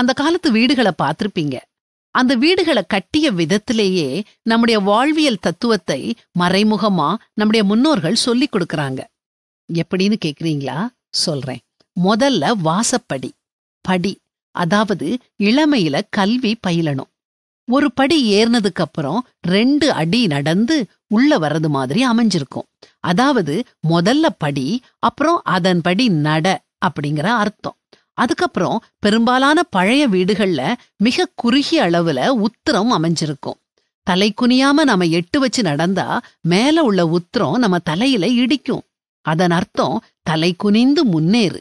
அந்த காலத்து வீடுகளை பார்த்திருப்பீங்க அந்த வீடுகளை கட்டிய விதத்திலேயே நம்முடைய வாழ்வியல் தத்துவத்தை மறைமுகமா நம்முடைய முன்னோர்கள் சொல்லி கொடுக்கறாங்க எப்படின்னு கேக்குறீங்களா சொல்றேன் முதல்ல வாசப்படி படி அதாவது இளமையில கல்வி பயிலணும் ஒரு படி ஏறினதுக்கு அப்புறம் ரெண்டு அடி நடந்து உள்ள வர்றது மாதிரி அமைஞ்சிருக்கும் அதாவது முதல்ல படி அப்புறம் அதன்படி நட அப்படிங்கிற அர்த்தம் அதுக்கப்புறம் பெரும்பாலான பழைய வீடுகள்ல மிக குறுகிய அளவுல உத்திரம் அமைஞ்சிருக்கும் தலை குனியாம நாம எட்டு வச்சு நடந்தா மேல உள்ள உத்திரம் நம்ம தலையில இடிக்கும் அதன் அர்த்தம் தலை குனிந்து முன்னேறு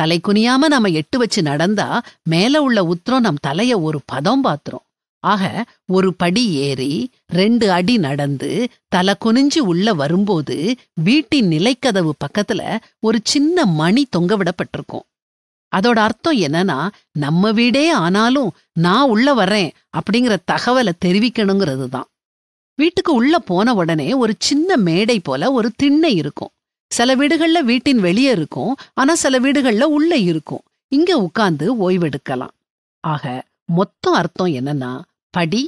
தலை குனியாம நாம எட்டு வச்சு நடந்தா மேல உள்ள உத்திரம் நம் தலைய ஒரு பதம் பாத்துரும் ஆக ஒரு படி ஏறி ரெண்டு அடி நடந்து தலை குனிஞ்சு உள்ள வரும்போது வீட்டின் நிலைக்கதவு பக்கத்துல ஒரு சின்ன மணி தொங்க விடப்பட்டிருக்கும் அதோட அர்த்தம் என்னன்னா நம்ம வீடே ஆனாலும் நான் உள்ள வர்றேன் அப்படிங்கிற தகவலை தெரிவிக்கணுங்கிறது தான் வீட்டுக்கு உள்ள போன உடனே ஒரு சின்ன மேடை போல ஒரு திண்ணை இருக்கும் சில வீடுகள்ல வீட்டின் வெளியே இருக்கும் ஆனா சில வீடுகள்ல உள்ள இருக்கும் இங்க உட்கார்ந்து ஓய்வெடுக்கலாம் ஆக மொத்தம் அர்த்தம் என்னன்னா படி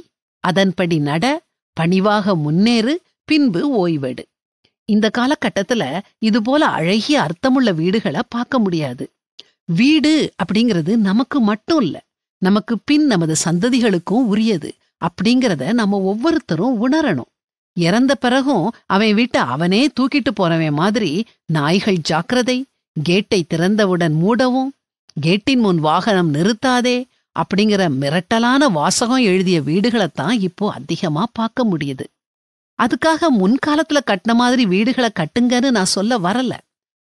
அதன்படி நட பணிவாக முன்னேறு பின்பு ஓய்வெடு இந்த காலகட்டத்துல இது போல அழகிய அர்த்தமுள்ள வீடுகளை பார்க்க முடியாது வீடு அப்படிங்கிறது நமக்கு மட்டும் இல்ல நமக்கு பின் நமது சந்ததிகளுக்கும் உரியது அப்படிங்கிறத நம்ம ஒவ்வொருத்தரும் உணரணும் இறந்த பிறகும் அவன் வீட்டை அவனே தூக்கிட்டு போறவன் மாதிரி நாய்கள் ஜாக்கிரதை கேட்டை திறந்தவுடன் மூடவும் கேட்டின் முன் வாகனம் நிறுத்தாதே அப்படிங்கிற மிரட்டலான வாசகம் எழுதிய வீடுகளைத்தான் இப்போ அதிகமா பார்க்க முடியுது அதுக்காக முன்காலத்துல கட்டின மாதிரி வீடுகளை கட்டுங்கன்னு நான் சொல்ல வரல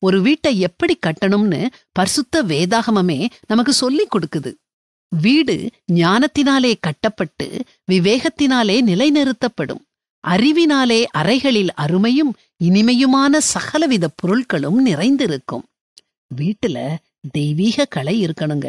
ஒரு வீட்டை எப்படி கட்டணும்னு பரிசுத்த வேதாகமமே நமக்கு சொல்லி கொடுக்குது வீடு ஞானத்தினாலே கட்டப்பட்டு விவேகத்தினாலே நிலைநிறுத்தப்படும் அறிவினாலே அறைகளில் அருமையும் இனிமையுமான சகலவித பொருட்களும் நிறைந்திருக்கும் வீட்டுல தெய்வீக கலை இருக்கணுங்க